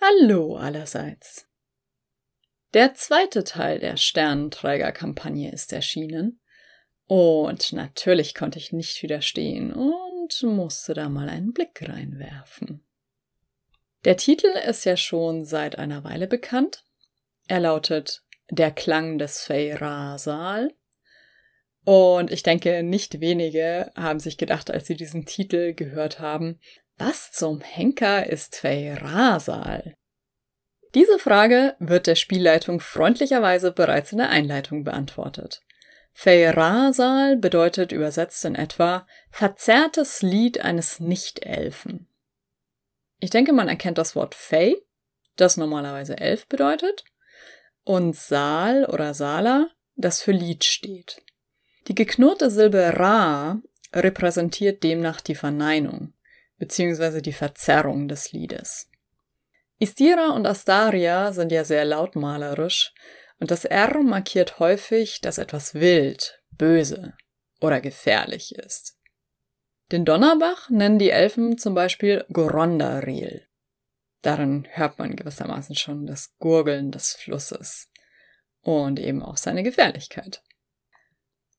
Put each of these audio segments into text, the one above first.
Hallo allerseits. Der zweite Teil der Sternenträgerkampagne ist erschienen. Und natürlich konnte ich nicht widerstehen und musste da mal einen Blick reinwerfen. Der Titel ist ja schon seit einer Weile bekannt. Er lautet Der Klang des Feyrasal. Und ich denke, nicht wenige haben sich gedacht, als sie diesen Titel gehört haben, was zum Henker ist Feyrasal? Diese Frage wird der Spielleitung freundlicherweise bereits in der Einleitung beantwortet. Feyrasal bedeutet übersetzt in etwa verzerrtes Lied eines Nichtelfen. Ich denke, man erkennt das Wort Fey, das normalerweise Elf bedeutet, und Saal oder Sala, das für Lied steht. Die geknurrte Silbe Ra repräsentiert demnach die Verneinung beziehungsweise die Verzerrung des Liedes. Istira und Astaria sind ja sehr lautmalerisch und das R markiert häufig, dass etwas wild, böse oder gefährlich ist. Den Donnerbach nennen die Elfen zum Beispiel Gorondaril. Darin hört man gewissermaßen schon das Gurgeln des Flusses und eben auch seine Gefährlichkeit.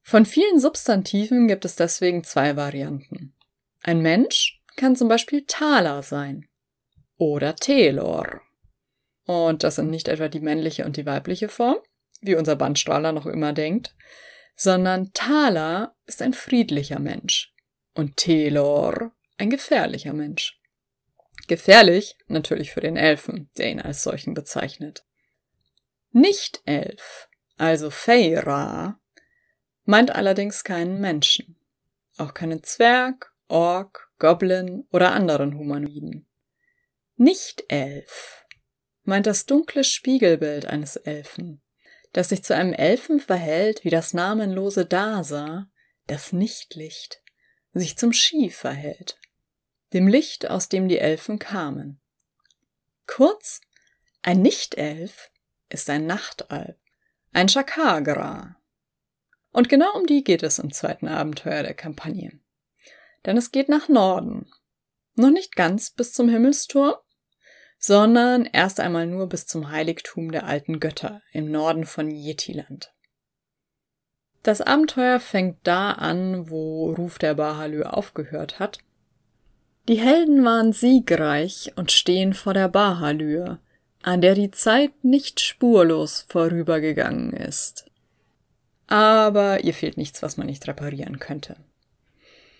Von vielen Substantiven gibt es deswegen zwei Varianten. Ein Mensch kann zum Beispiel Thaler sein oder Telor. Und das sind nicht etwa die männliche und die weibliche Form, wie unser Bandstrahler noch immer denkt, sondern Thaler ist ein friedlicher Mensch und Telor ein gefährlicher Mensch. Gefährlich natürlich für den Elfen, der ihn als solchen bezeichnet. Nicht-Elf, also Feyra, meint allerdings keinen Menschen. Auch keinen Zwerg, Ork Goblin oder anderen Humanoiden. Nicht-Elf meint das dunkle Spiegelbild eines Elfen, das sich zu einem Elfen verhält wie das namenlose Dasa, das Nichtlicht, sich zum Ski verhält, dem Licht, aus dem die Elfen kamen. Kurz, ein Nicht-Elf ist ein Nachtalb, ein Chakagra. Und genau um die geht es im zweiten Abenteuer der Kampagne denn es geht nach Norden. Noch nicht ganz bis zum Himmelsturm, sondern erst einmal nur bis zum Heiligtum der alten Götter im Norden von Yetiland. Das Abenteuer fängt da an, wo Ruf der Bahalö aufgehört hat. Die Helden waren siegreich und stehen vor der Bahalö, an der die Zeit nicht spurlos vorübergegangen ist. Aber ihr fehlt nichts, was man nicht reparieren könnte.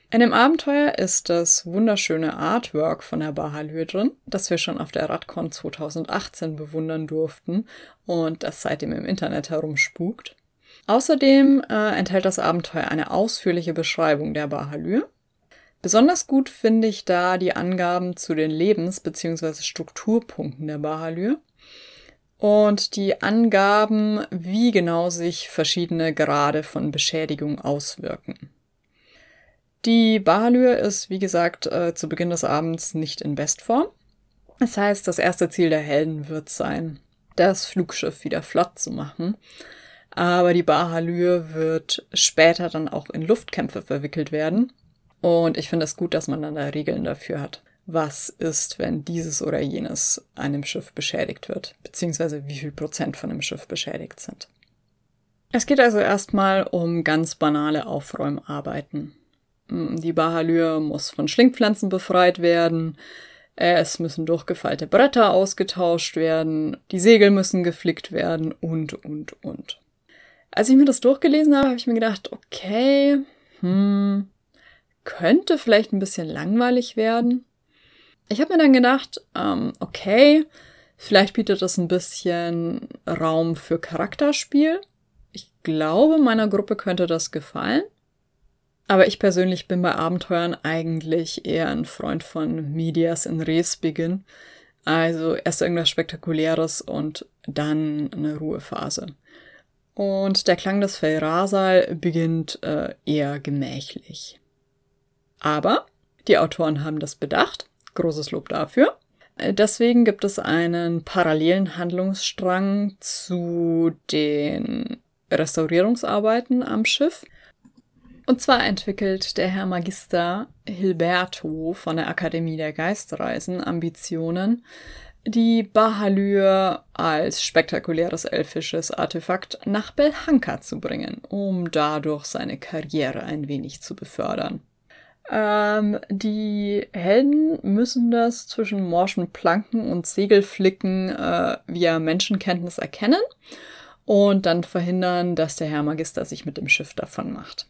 In dem Abenteuer ist das wunderschöne Artwork von der Bahalö drin, das wir schon auf der Radcon 2018 bewundern durften und das seitdem im Internet herumspukt. Außerdem äh, enthält das Abenteuer eine ausführliche Beschreibung der Bahalür. Besonders gut finde ich da die Angaben zu den Lebens- bzw. Strukturpunkten der Bahalür und die Angaben, wie genau sich verschiedene Grade von Beschädigung auswirken. Die Bahalür ist, wie gesagt, äh, zu Beginn des Abends nicht in Bestform. Das heißt, das erste Ziel der Helden wird sein, das Flugschiff wieder flott zu machen. Aber die Bahalür wird später dann auch in Luftkämpfe verwickelt werden. Und ich finde es das gut, dass man dann da Regeln dafür hat. Was ist, wenn dieses oder jenes einem Schiff beschädigt wird? Beziehungsweise wie viel Prozent von dem Schiff beschädigt sind. Es geht also erstmal um ganz banale Aufräumarbeiten. Mm, die Bahalür muss von Schlingpflanzen befreit werden. Es müssen durchgefallte Bretter ausgetauscht werden. Die Segel müssen geflickt werden und, und, und. Als ich mir das durchgelesen habe, habe ich mir gedacht, okay, hm, könnte vielleicht ein bisschen langweilig werden. Ich habe mir dann gedacht, ähm, okay, vielleicht bietet das ein bisschen Raum für Charakterspiel. Ich glaube, meiner Gruppe könnte das gefallen. Aber ich persönlich bin bei Abenteuern eigentlich eher ein Freund von Medias in Res Beginn. Also erst irgendwas Spektakuläres und dann eine Ruhephase. Und der Klang des Felrasal beginnt äh, eher gemächlich. Aber die Autoren haben das bedacht. Großes Lob dafür. Äh, deswegen gibt es einen parallelen Handlungsstrang zu den Restaurierungsarbeiten am Schiff. Und zwar entwickelt der Herr Magister Hilberto von der Akademie der Geistreisen Ambitionen, die Bahalür als spektakuläres elfisches Artefakt nach Belhanka zu bringen, um dadurch seine Karriere ein wenig zu befördern. Ähm, die Helden müssen das zwischen morschen Planken und Segelflicken äh, via Menschenkenntnis erkennen und dann verhindern, dass der Herr Magister sich mit dem Schiff davon macht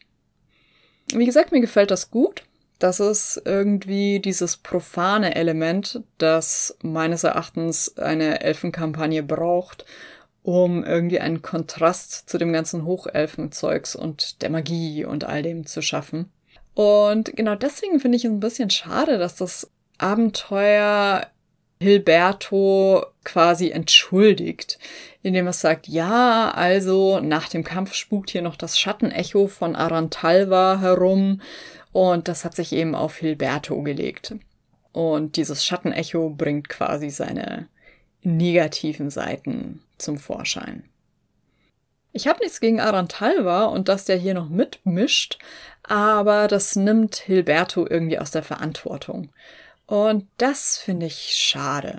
wie gesagt, mir gefällt das gut. Das ist irgendwie dieses profane Element, das meines Erachtens eine Elfenkampagne braucht, um irgendwie einen Kontrast zu dem ganzen Hochelfenzeugs und der Magie und all dem zu schaffen. Und genau deswegen finde ich es ein bisschen schade, dass das Abenteuer Hilberto quasi entschuldigt, indem es sagt, ja, also nach dem Kampf spukt hier noch das Schattenecho von Arantalva herum und das hat sich eben auf Hilberto gelegt. Und dieses Schattenecho bringt quasi seine negativen Seiten zum Vorschein. Ich habe nichts gegen Arantalva und dass der hier noch mitmischt, aber das nimmt Hilberto irgendwie aus der Verantwortung. Und das finde ich schade.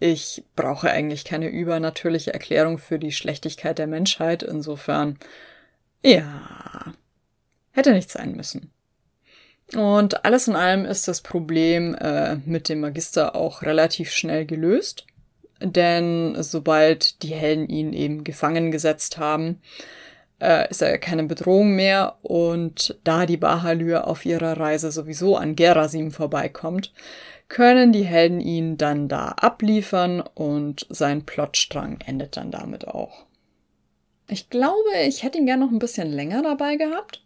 Ich brauche eigentlich keine übernatürliche Erklärung für die Schlechtigkeit der Menschheit, insofern, ja, hätte nicht sein müssen. Und alles in allem ist das Problem äh, mit dem Magister auch relativ schnell gelöst, denn sobald die Helden ihn eben gefangen gesetzt haben, äh, ist er keine Bedrohung mehr. Und da die Bahalür auf ihrer Reise sowieso an Gerasim vorbeikommt, können die Helden ihn dann da abliefern und sein Plotstrang endet dann damit auch. Ich glaube, ich hätte ihn gern noch ein bisschen länger dabei gehabt.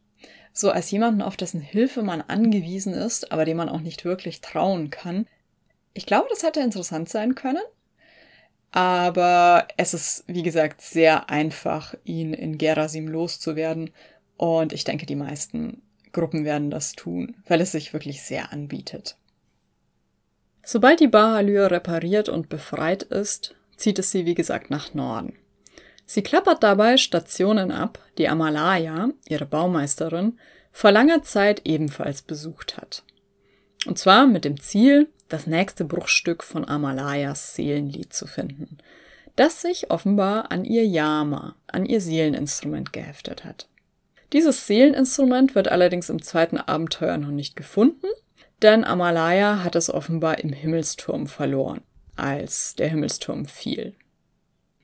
So als jemanden, auf dessen Hilfe man angewiesen ist, aber dem man auch nicht wirklich trauen kann. Ich glaube, das hätte interessant sein können. Aber es ist, wie gesagt, sehr einfach, ihn in Gerasim loszuwerden. Und ich denke, die meisten Gruppen werden das tun, weil es sich wirklich sehr anbietet. Sobald die Bahalür repariert und befreit ist, zieht es sie, wie gesagt, nach Norden. Sie klappert dabei Stationen ab, die Amalaya, ihre Baumeisterin, vor langer Zeit ebenfalls besucht hat. Und zwar mit dem Ziel, das nächste Bruchstück von Amalayas Seelenlied zu finden, das sich offenbar an ihr Yama, an ihr Seeleninstrument geheftet hat. Dieses Seeleninstrument wird allerdings im zweiten Abenteuer noch nicht gefunden, denn Amalaya hat es offenbar im Himmelsturm verloren, als der Himmelsturm fiel.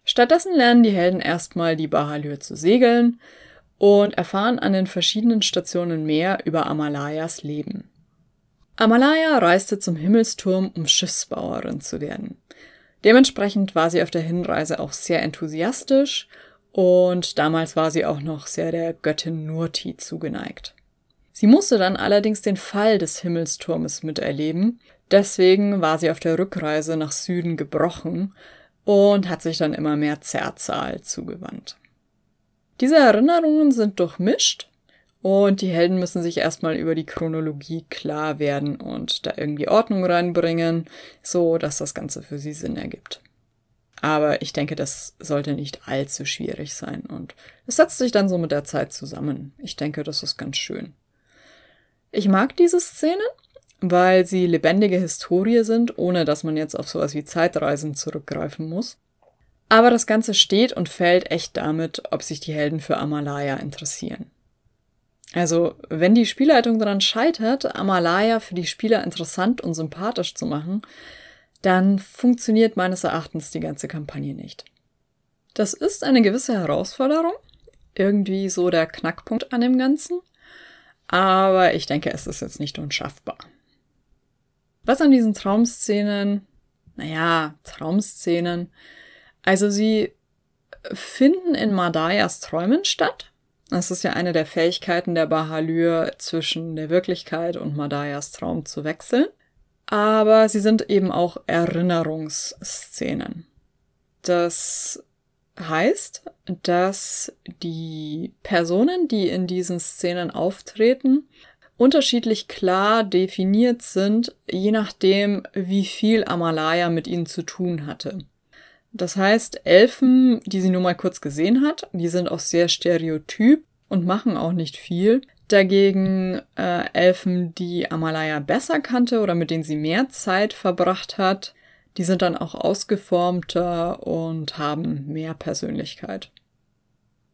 Stattdessen lernen die Helden erstmal die Bahalür zu segeln und erfahren an den verschiedenen Stationen mehr über Amalayas Leben. Amalaya reiste zum Himmelsturm, um Schiffsbauerin zu werden. Dementsprechend war sie auf der Hinreise auch sehr enthusiastisch und damals war sie auch noch sehr der Göttin Nurti zugeneigt. Sie musste dann allerdings den Fall des Himmelsturmes miterleben, deswegen war sie auf der Rückreise nach Süden gebrochen und hat sich dann immer mehr Zerzal zugewandt. Diese Erinnerungen sind durchmischt und die Helden müssen sich erstmal über die Chronologie klar werden und da irgendwie Ordnung reinbringen, so dass das Ganze für sie Sinn ergibt. Aber ich denke, das sollte nicht allzu schwierig sein und es setzt sich dann so mit der Zeit zusammen. Ich denke, das ist ganz schön. Ich mag diese Szenen, weil sie lebendige Historie sind, ohne dass man jetzt auf sowas wie Zeitreisen zurückgreifen muss. Aber das Ganze steht und fällt echt damit, ob sich die Helden für Amalaya interessieren. Also, wenn die Spielleitung daran scheitert, Amalaya für die Spieler interessant und sympathisch zu machen, dann funktioniert meines Erachtens die ganze Kampagne nicht. Das ist eine gewisse Herausforderung, irgendwie so der Knackpunkt an dem Ganzen, aber ich denke, es ist jetzt nicht unschaffbar. Was an diesen Traumszenen, naja, Traumszenen, also sie finden in Madayas Träumen statt, das ist ja eine der Fähigkeiten der Bahalür, zwischen der Wirklichkeit und Madayas Traum zu wechseln. Aber sie sind eben auch Erinnerungsszenen. Das heißt, dass die Personen, die in diesen Szenen auftreten, unterschiedlich klar definiert sind, je nachdem, wie viel Amalaya mit ihnen zu tun hatte. Das heißt, Elfen, die sie nur mal kurz gesehen hat, die sind auch sehr stereotyp und machen auch nicht viel. Dagegen äh, Elfen, die Amalaya besser kannte oder mit denen sie mehr Zeit verbracht hat, die sind dann auch ausgeformter und haben mehr Persönlichkeit.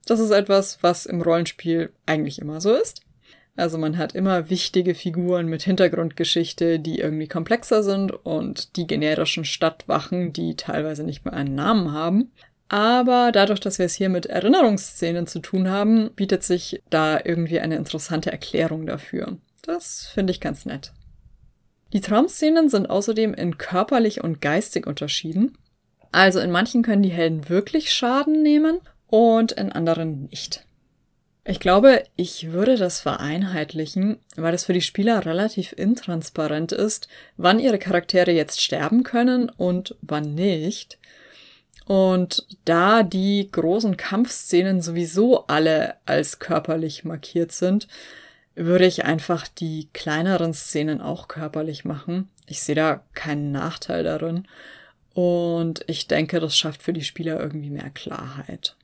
Das ist etwas, was im Rollenspiel eigentlich immer so ist. Also man hat immer wichtige Figuren mit Hintergrundgeschichte, die irgendwie komplexer sind und die generischen Stadtwachen, die teilweise nicht mehr einen Namen haben. Aber dadurch, dass wir es hier mit Erinnerungsszenen zu tun haben, bietet sich da irgendwie eine interessante Erklärung dafür. Das finde ich ganz nett. Die Traumszenen sind außerdem in körperlich und geistig unterschieden. Also in manchen können die Helden wirklich Schaden nehmen und in anderen nicht. Ich glaube, ich würde das vereinheitlichen, weil es für die Spieler relativ intransparent ist, wann ihre Charaktere jetzt sterben können und wann nicht. Und da die großen Kampfszenen sowieso alle als körperlich markiert sind, würde ich einfach die kleineren Szenen auch körperlich machen. Ich sehe da keinen Nachteil darin. Und ich denke, das schafft für die Spieler irgendwie mehr Klarheit.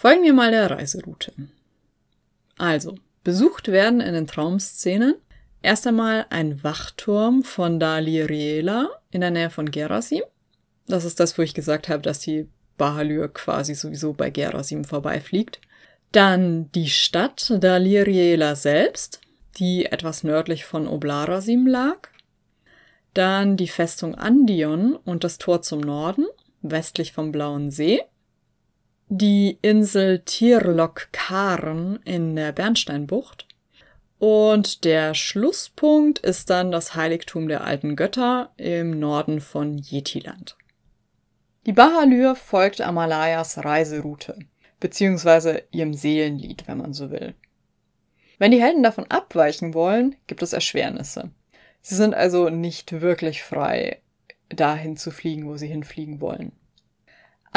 Folgen wir mal der Reiseroute. Also, besucht werden in den Traumszenen erst einmal ein Wachturm von Daliriela in der Nähe von Gerasim. Das ist das, wo ich gesagt habe, dass die Bahalür quasi sowieso bei Gerasim vorbeifliegt. Dann die Stadt Daliriela selbst, die etwas nördlich von Oblarasim lag. Dann die Festung Andion und das Tor zum Norden, westlich vom Blauen See die Insel Tirlok-Karen in der Bernsteinbucht. Und der Schlusspunkt ist dann das Heiligtum der alten Götter im Norden von Yetiland. Die Bahalür folgt Amalayas Reiseroute, beziehungsweise ihrem Seelenlied, wenn man so will. Wenn die Helden davon abweichen wollen, gibt es Erschwernisse. Sie sind also nicht wirklich frei, dahin zu fliegen, wo sie hinfliegen wollen.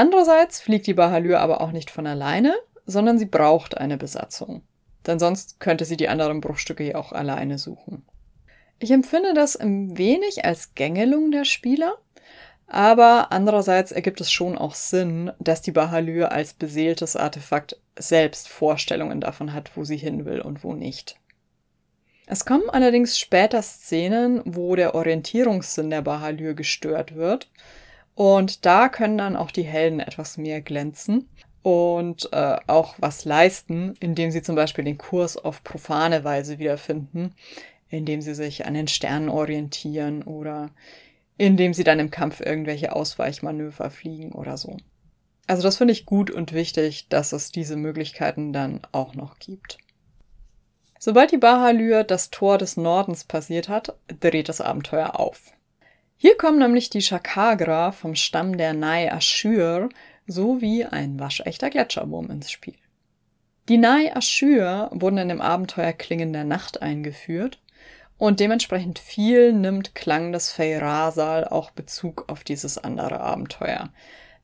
Andererseits fliegt die Bahalür aber auch nicht von alleine, sondern sie braucht eine Besatzung. Denn sonst könnte sie die anderen Bruchstücke ja auch alleine suchen. Ich empfinde das ein wenig als Gängelung der Spieler, aber andererseits ergibt es schon auch Sinn, dass die Bahalür als beseeltes Artefakt selbst Vorstellungen davon hat, wo sie hin will und wo nicht. Es kommen allerdings später Szenen, wo der Orientierungssinn der Bahalür gestört wird, und da können dann auch die Helden etwas mehr glänzen und äh, auch was leisten, indem sie zum Beispiel den Kurs auf profane Weise wiederfinden, indem sie sich an den Sternen orientieren oder indem sie dann im Kampf irgendwelche Ausweichmanöver fliegen oder so. Also das finde ich gut und wichtig, dass es diese Möglichkeiten dann auch noch gibt. Sobald die Bahalür das Tor des Nordens passiert hat, dreht das Abenteuer auf. Hier kommen nämlich die Chakagra vom Stamm der Nai Ashur sowie ein waschechter Gletscherwurm ins Spiel. Die Nai Ashur wurden in dem Abenteuer Klingen der Nacht eingeführt und dementsprechend viel nimmt Klang des Feyrasal auch Bezug auf dieses andere Abenteuer,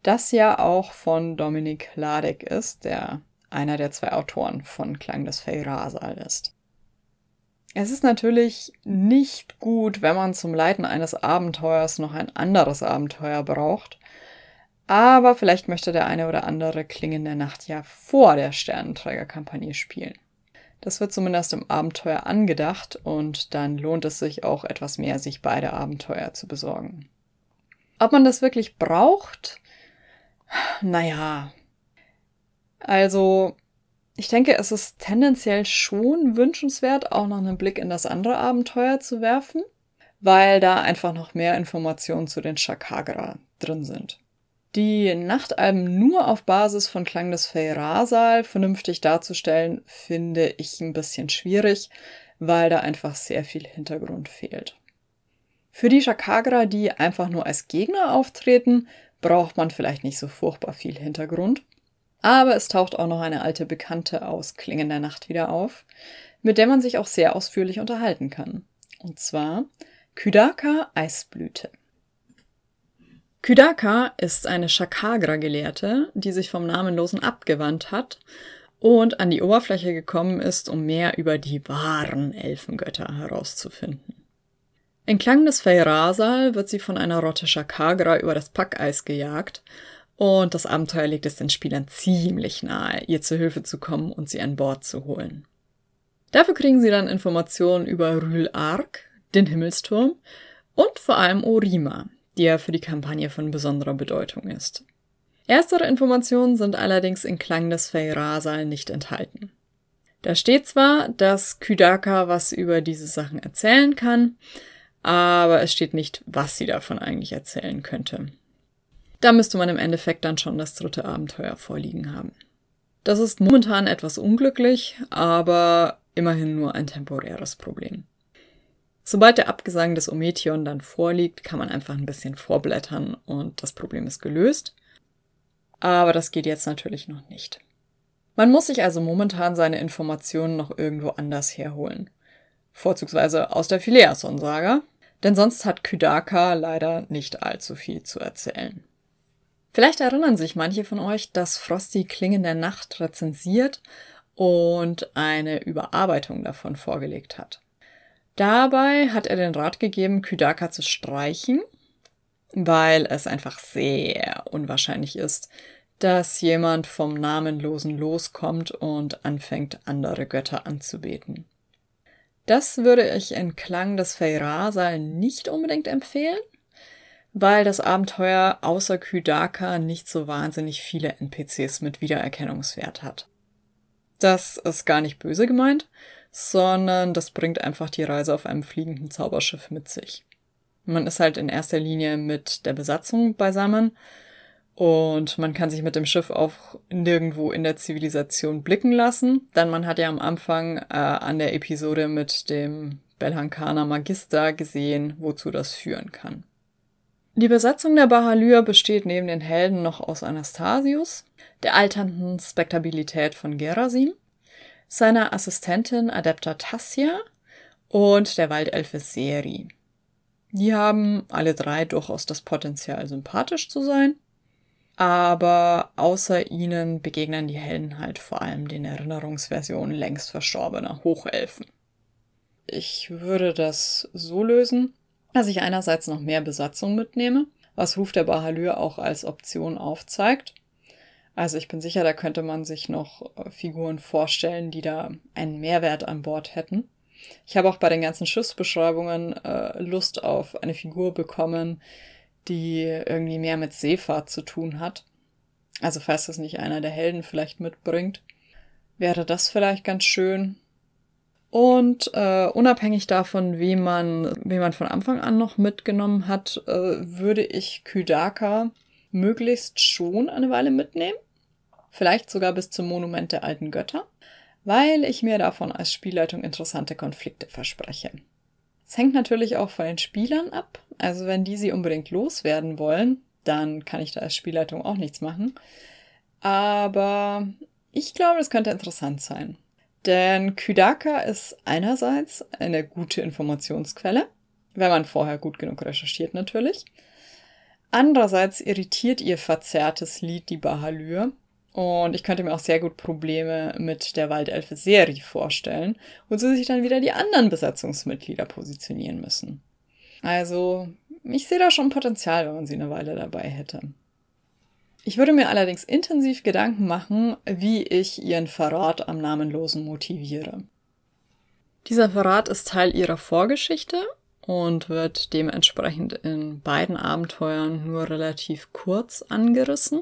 das ja auch von Dominik Ladek ist, der einer der zwei Autoren von Klang des Feyrasal ist. Es ist natürlich nicht gut, wenn man zum Leiten eines Abenteuers noch ein anderes Abenteuer braucht. Aber vielleicht möchte der eine oder andere Klingen der Nacht ja vor der Sternenträgerkampagne spielen. Das wird zumindest im Abenteuer angedacht und dann lohnt es sich auch etwas mehr, sich beide Abenteuer zu besorgen. Ob man das wirklich braucht? Naja. Also, ich denke, es ist tendenziell schon wünschenswert, auch noch einen Blick in das andere Abenteuer zu werfen, weil da einfach noch mehr Informationen zu den Chakagra drin sind. Die Nachtalben nur auf Basis von Klang des Feyrasal vernünftig darzustellen, finde ich ein bisschen schwierig, weil da einfach sehr viel Hintergrund fehlt. Für die Chakagra, die einfach nur als Gegner auftreten, braucht man vielleicht nicht so furchtbar viel Hintergrund. Aber es taucht auch noch eine alte Bekannte aus Klingen der Nacht wieder auf, mit der man sich auch sehr ausführlich unterhalten kann. Und zwar Kydaka Eisblüte. Kydaka ist eine Shakagra-Gelehrte, die sich vom Namenlosen abgewandt hat und an die Oberfläche gekommen ist, um mehr über die wahren Elfengötter herauszufinden. In Klang des Feyrasal wird sie von einer Rotte Shakagra über das Packeis gejagt und das Abenteuer legt es den Spielern ziemlich nahe, ihr zur Hilfe zu kommen und sie an Bord zu holen. Dafür kriegen sie dann Informationen über Rül Ark, den Himmelsturm und vor allem Orima, die ja für die Kampagne von besonderer Bedeutung ist. Erstere Informationen sind allerdings in Klang des Feyrasal nicht enthalten. Da steht zwar, dass Kydaka was über diese Sachen erzählen kann, aber es steht nicht, was sie davon eigentlich erzählen könnte. Da müsste man im Endeffekt dann schon das dritte Abenteuer vorliegen haben. Das ist momentan etwas unglücklich, aber immerhin nur ein temporäres Problem. Sobald der Abgesang des Ometion dann vorliegt, kann man einfach ein bisschen vorblättern und das Problem ist gelöst. Aber das geht jetzt natürlich noch nicht. Man muss sich also momentan seine Informationen noch irgendwo anders herholen. Vorzugsweise aus der Phileason-Saga, denn sonst hat Kydaka leider nicht allzu viel zu erzählen. Vielleicht erinnern sich manche von euch, dass Frosty Klingen der Nacht rezensiert und eine Überarbeitung davon vorgelegt hat. Dabei hat er den Rat gegeben, Kydaka zu streichen, weil es einfach sehr unwahrscheinlich ist, dass jemand vom Namenlosen loskommt und anfängt, andere Götter anzubeten. Das würde ich in Klang des Feyrasal nicht unbedingt empfehlen, weil das Abenteuer außer Kydaka nicht so wahnsinnig viele NPCs mit Wiedererkennungswert hat. Das ist gar nicht böse gemeint, sondern das bringt einfach die Reise auf einem fliegenden Zauberschiff mit sich. Man ist halt in erster Linie mit der Besatzung beisammen und man kann sich mit dem Schiff auch nirgendwo in der Zivilisation blicken lassen, denn man hat ja am Anfang äh, an der Episode mit dem Belhankana Magister gesehen, wozu das führen kann. Die Besetzung der Bahalyr besteht neben den Helden noch aus Anastasius, der alternden Spektabilität von Gerasim, seiner Assistentin Adepta Tassia und der Waldelfe Seri. Die haben alle drei durchaus das Potenzial, sympathisch zu sein, aber außer ihnen begegnen die Helden halt vor allem den Erinnerungsversionen längst verstorbener Hochelfen. Ich würde das so lösen, dass ich einerseits noch mehr Besatzung mitnehme, was Ruf der Bahalür auch als Option aufzeigt. Also ich bin sicher, da könnte man sich noch äh, Figuren vorstellen, die da einen Mehrwert an Bord hätten. Ich habe auch bei den ganzen Schiffsbeschreibungen äh, Lust auf eine Figur bekommen, die irgendwie mehr mit Seefahrt zu tun hat. Also falls das nicht einer der Helden vielleicht mitbringt, wäre das vielleicht ganz schön. Und äh, unabhängig davon, wen man, wen man von Anfang an noch mitgenommen hat, äh, würde ich Kydaka möglichst schon eine Weile mitnehmen. Vielleicht sogar bis zum Monument der alten Götter, weil ich mir davon als Spielleitung interessante Konflikte verspreche. Es hängt natürlich auch von den Spielern ab. Also wenn die sie unbedingt loswerden wollen, dann kann ich da als Spielleitung auch nichts machen. Aber ich glaube, es könnte interessant sein. Denn Kydaka ist einerseits eine gute Informationsquelle, wenn man vorher gut genug recherchiert natürlich. Andererseits irritiert ihr verzerrtes Lied die Bahalür. Und ich könnte mir auch sehr gut Probleme mit der Waldelfe serie vorstellen, wozu sich dann wieder die anderen Besatzungsmitglieder positionieren müssen. Also, ich sehe da schon Potenzial, wenn man sie eine Weile dabei hätte. Ich würde mir allerdings intensiv Gedanken machen, wie ich ihren Verrat am Namenlosen motiviere. Dieser Verrat ist Teil ihrer Vorgeschichte und wird dementsprechend in beiden Abenteuern nur relativ kurz angerissen.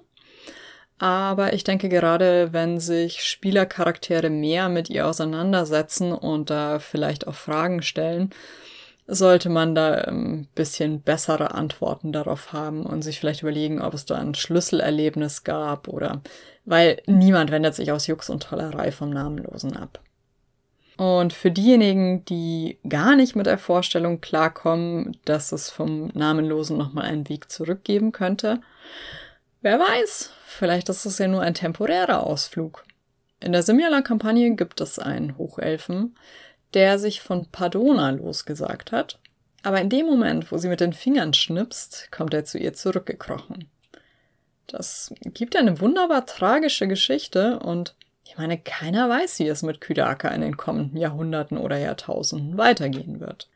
Aber ich denke, gerade wenn sich Spielercharaktere mehr mit ihr auseinandersetzen und da vielleicht auch Fragen stellen, sollte man da ein ähm, bisschen bessere Antworten darauf haben und sich vielleicht überlegen, ob es da ein Schlüsselerlebnis gab oder weil niemand wendet sich aus Jux und Tollerei vom Namenlosen ab. Und für diejenigen, die gar nicht mit der Vorstellung klarkommen, dass es vom Namenlosen nochmal einen Weg zurückgeben könnte, wer weiß, vielleicht ist es ja nur ein temporärer Ausflug. In der Simjalan-Kampagne gibt es einen Hochelfen, der sich von Padona losgesagt hat. Aber in dem Moment, wo sie mit den Fingern schnipst, kommt er zu ihr zurückgekrochen. Das gibt eine wunderbar tragische Geschichte und ich meine, keiner weiß, wie es mit Kydaka in den kommenden Jahrhunderten oder Jahrtausenden weitergehen wird.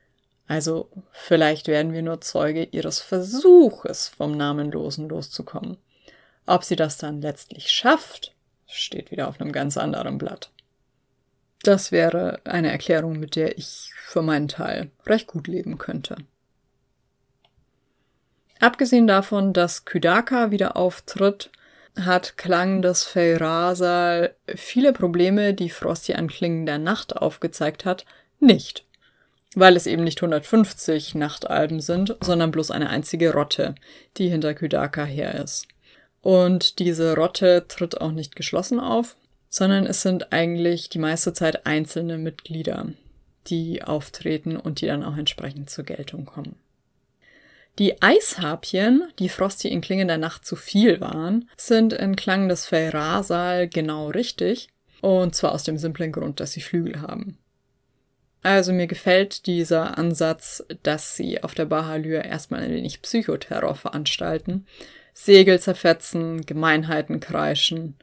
Also vielleicht werden wir nur Zeuge ihres Versuches, vom Namenlosen loszukommen. Ob sie das dann letztlich schafft, steht wieder auf einem ganz anderen Blatt. Das wäre eine Erklärung, mit der ich für meinen Teil recht gut leben könnte. Abgesehen davon, dass Kydaka wieder auftritt, hat Klang das Feyrasal viele Probleme, die Frosty an Klingen der Nacht aufgezeigt hat, nicht. Weil es eben nicht 150 Nachtalben sind, sondern bloß eine einzige Rotte, die hinter Kydaka her ist. Und diese Rotte tritt auch nicht geschlossen auf, sondern es sind eigentlich die meiste Zeit einzelne Mitglieder, die auftreten und die dann auch entsprechend zur Geltung kommen. Die Eisharpien, die Frosty in klingender Nacht zu viel waren, sind in Klang des Ferrasal genau richtig, und zwar aus dem simplen Grund, dass sie Flügel haben. Also mir gefällt dieser Ansatz, dass sie auf der Bahalür erstmal ein wenig Psychoterror veranstalten, Segel zerfetzen, Gemeinheiten kreischen,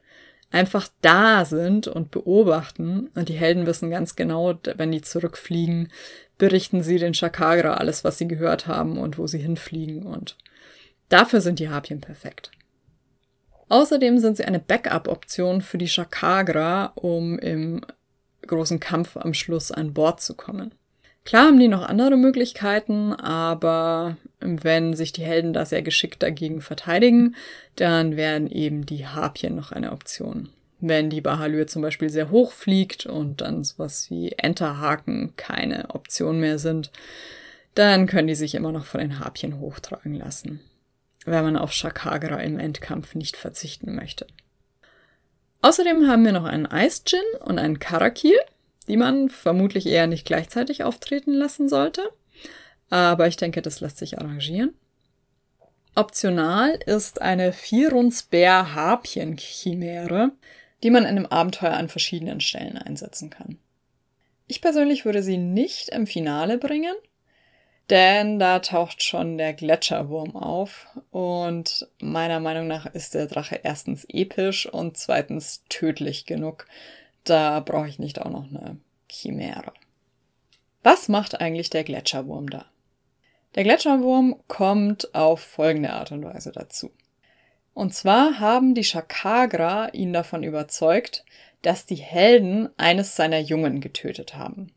einfach da sind und beobachten. Und die Helden wissen ganz genau, wenn die zurückfliegen, berichten sie den Chakagra alles, was sie gehört haben und wo sie hinfliegen. Und dafür sind die Harpien perfekt. Außerdem sind sie eine Backup-Option für die Chakagra, um im großen Kampf am Schluss an Bord zu kommen. Klar haben die noch andere Möglichkeiten, aber wenn sich die Helden da sehr geschickt dagegen verteidigen, dann wären eben die Harpien noch eine Option. Wenn die Bahalür zum Beispiel sehr hoch fliegt und dann sowas wie Enterhaken keine Option mehr sind, dann können die sich immer noch von den Harpien hochtragen lassen, wenn man auf Shakagra im Endkampf nicht verzichten möchte. Außerdem haben wir noch einen Eisdjinn und einen Karakil die man vermutlich eher nicht gleichzeitig auftreten lassen sollte. Aber ich denke, das lässt sich arrangieren. Optional ist eine Virundsbär-Harpien-Chimäre, die man in einem Abenteuer an verschiedenen Stellen einsetzen kann. Ich persönlich würde sie nicht im Finale bringen, denn da taucht schon der Gletscherwurm auf und meiner Meinung nach ist der Drache erstens episch und zweitens tödlich genug, da brauche ich nicht auch noch eine Chimäre. Was macht eigentlich der Gletscherwurm da? Der Gletscherwurm kommt auf folgende Art und Weise dazu. Und zwar haben die Chakagra ihn davon überzeugt, dass die Helden eines seiner Jungen getötet haben.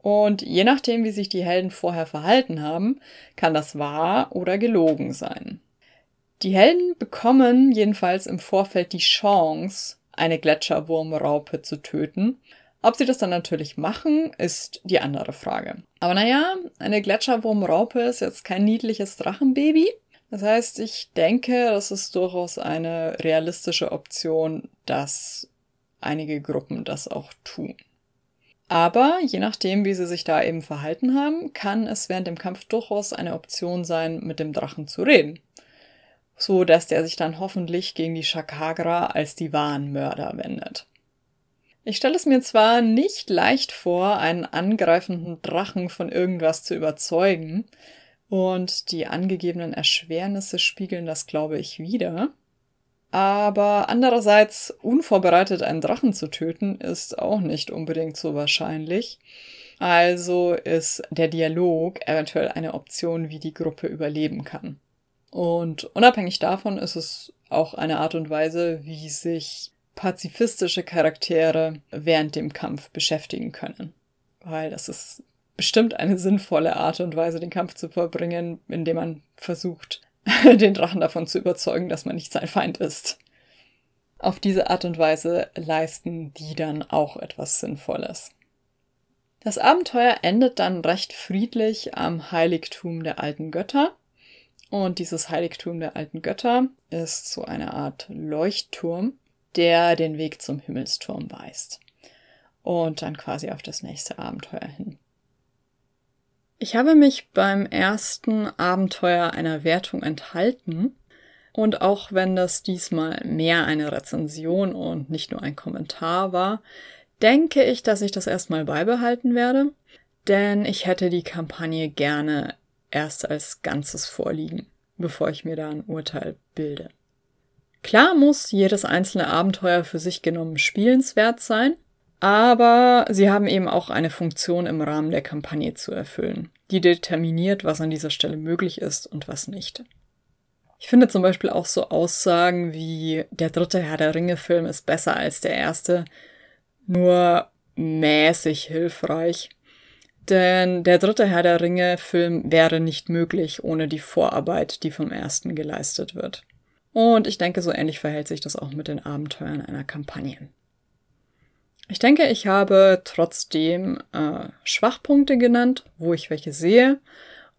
Und je nachdem, wie sich die Helden vorher verhalten haben, kann das wahr oder gelogen sein. Die Helden bekommen jedenfalls im Vorfeld die Chance, eine Gletscherwurmraupe zu töten. Ob sie das dann natürlich machen, ist die andere Frage. Aber naja, eine Gletscherwurmraupe ist jetzt kein niedliches Drachenbaby. Das heißt, ich denke, das ist durchaus eine realistische Option, dass einige Gruppen das auch tun. Aber je nachdem, wie sie sich da eben verhalten haben, kann es während dem Kampf durchaus eine Option sein, mit dem Drachen zu reden so dass der sich dann hoffentlich gegen die Chakagra als die wahren Mörder wendet. Ich stelle es mir zwar nicht leicht vor, einen angreifenden Drachen von irgendwas zu überzeugen, und die angegebenen Erschwernisse spiegeln das, glaube ich, wieder. Aber andererseits, unvorbereitet einen Drachen zu töten, ist auch nicht unbedingt so wahrscheinlich. Also ist der Dialog eventuell eine Option, wie die Gruppe überleben kann. Und unabhängig davon ist es auch eine Art und Weise, wie sich pazifistische Charaktere während dem Kampf beschäftigen können. Weil das ist bestimmt eine sinnvolle Art und Weise, den Kampf zu verbringen, indem man versucht, den Drachen davon zu überzeugen, dass man nicht sein Feind ist. Auf diese Art und Weise leisten die dann auch etwas Sinnvolles. Das Abenteuer endet dann recht friedlich am Heiligtum der alten Götter und dieses Heiligtum der alten Götter ist so eine Art Leuchtturm, der den Weg zum Himmelsturm weist. Und dann quasi auf das nächste Abenteuer hin. Ich habe mich beim ersten Abenteuer einer Wertung enthalten. Und auch wenn das diesmal mehr eine Rezension und nicht nur ein Kommentar war, denke ich, dass ich das erstmal beibehalten werde. Denn ich hätte die Kampagne gerne erst als Ganzes vorliegen, bevor ich mir da ein Urteil bilde. Klar muss jedes einzelne Abenteuer für sich genommen spielenswert sein, aber sie haben eben auch eine Funktion im Rahmen der Kampagne zu erfüllen, die determiniert, was an dieser Stelle möglich ist und was nicht. Ich finde zum Beispiel auch so Aussagen wie der dritte Herr der Ringe-Film ist besser als der erste, nur mäßig hilfreich, denn der dritte Herr der Ringe-Film wäre nicht möglich ohne die Vorarbeit, die vom ersten geleistet wird. Und ich denke, so ähnlich verhält sich das auch mit den Abenteuern einer Kampagne. Ich denke, ich habe trotzdem äh, Schwachpunkte genannt, wo ich welche sehe,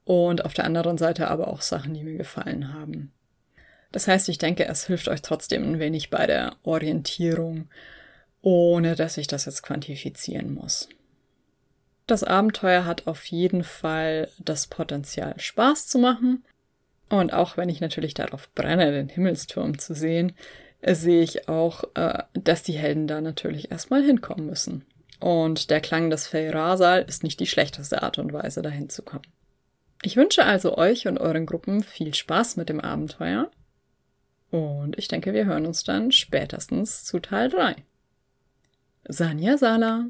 und auf der anderen Seite aber auch Sachen, die mir gefallen haben. Das heißt, ich denke, es hilft euch trotzdem ein wenig bei der Orientierung, ohne dass ich das jetzt quantifizieren muss. Das Abenteuer hat auf jeden Fall das Potenzial, Spaß zu machen. Und auch wenn ich natürlich darauf brenne, den Himmelsturm zu sehen, sehe ich auch, äh, dass die Helden da natürlich erstmal hinkommen müssen. Und der Klang des Feyrasal ist nicht die schlechteste Art und Weise, dahin zu kommen. Ich wünsche also euch und euren Gruppen viel Spaß mit dem Abenteuer. Und ich denke, wir hören uns dann spätestens zu Teil 3. Sanja Sala